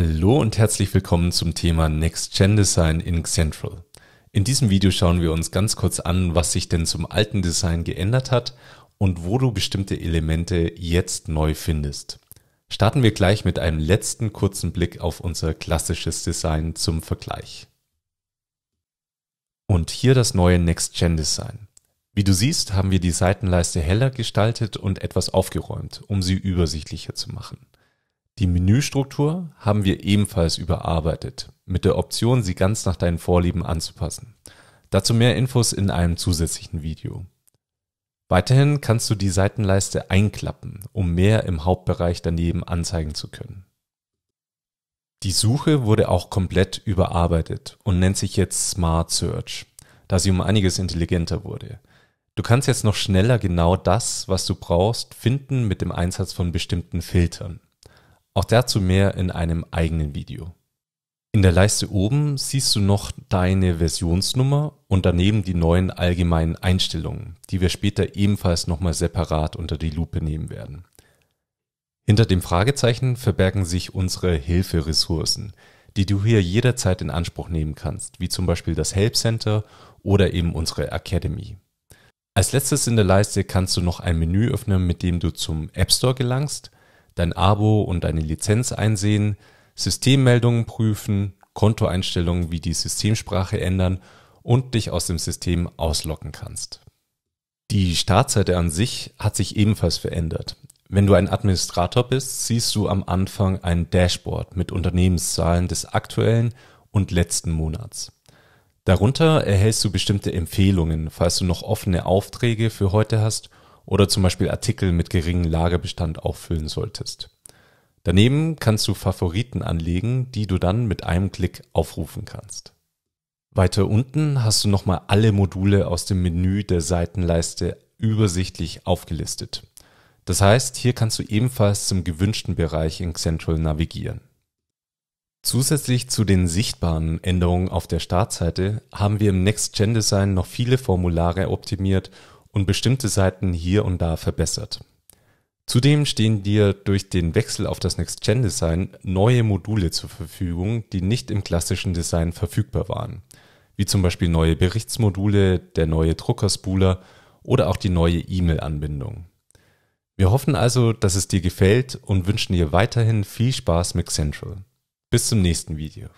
Hallo und herzlich willkommen zum Thema Next-Gen Design in Central. In diesem Video schauen wir uns ganz kurz an, was sich denn zum alten Design geändert hat und wo du bestimmte Elemente jetzt neu findest. Starten wir gleich mit einem letzten kurzen Blick auf unser klassisches Design zum Vergleich. Und hier das neue Next-Gen Design. Wie du siehst, haben wir die Seitenleiste heller gestaltet und etwas aufgeräumt, um sie übersichtlicher zu machen. Die Menüstruktur haben wir ebenfalls überarbeitet, mit der Option, sie ganz nach deinen Vorlieben anzupassen. Dazu mehr Infos in einem zusätzlichen Video. Weiterhin kannst du die Seitenleiste einklappen, um mehr im Hauptbereich daneben anzeigen zu können. Die Suche wurde auch komplett überarbeitet und nennt sich jetzt Smart Search, da sie um einiges intelligenter wurde. Du kannst jetzt noch schneller genau das, was du brauchst, finden mit dem Einsatz von bestimmten Filtern. Auch dazu mehr in einem eigenen Video. In der Leiste oben siehst du noch deine Versionsnummer und daneben die neuen allgemeinen Einstellungen, die wir später ebenfalls nochmal separat unter die Lupe nehmen werden. Hinter dem Fragezeichen verbergen sich unsere Hilferessourcen, die du hier jederzeit in Anspruch nehmen kannst, wie zum Beispiel das Help Center oder eben unsere Academy. Als letztes in der Leiste kannst du noch ein Menü öffnen, mit dem du zum App Store gelangst dein Abo und deine Lizenz einsehen, Systemmeldungen prüfen, Kontoeinstellungen wie die Systemsprache ändern und dich aus dem System auslocken kannst. Die Startseite an sich hat sich ebenfalls verändert. Wenn du ein Administrator bist, siehst du am Anfang ein Dashboard mit Unternehmenszahlen des aktuellen und letzten Monats. Darunter erhältst du bestimmte Empfehlungen, falls du noch offene Aufträge für heute hast oder zum Beispiel Artikel mit geringem Lagerbestand auffüllen solltest. Daneben kannst du Favoriten anlegen, die du dann mit einem Klick aufrufen kannst. Weiter unten hast du nochmal alle Module aus dem Menü der Seitenleiste übersichtlich aufgelistet. Das heißt, hier kannst du ebenfalls zum gewünschten Bereich in Central navigieren. Zusätzlich zu den sichtbaren Änderungen auf der Startseite haben wir im Next Gen Design noch viele Formulare optimiert und bestimmte Seiten hier und da verbessert. Zudem stehen dir durch den Wechsel auf das Next-Gen-Design neue Module zur Verfügung, die nicht im klassischen Design verfügbar waren, wie zum Beispiel neue Berichtsmodule, der neue Druckerspooler oder auch die neue E-Mail-Anbindung. Wir hoffen also, dass es dir gefällt und wünschen dir weiterhin viel Spaß mit Central. Bis zum nächsten Video.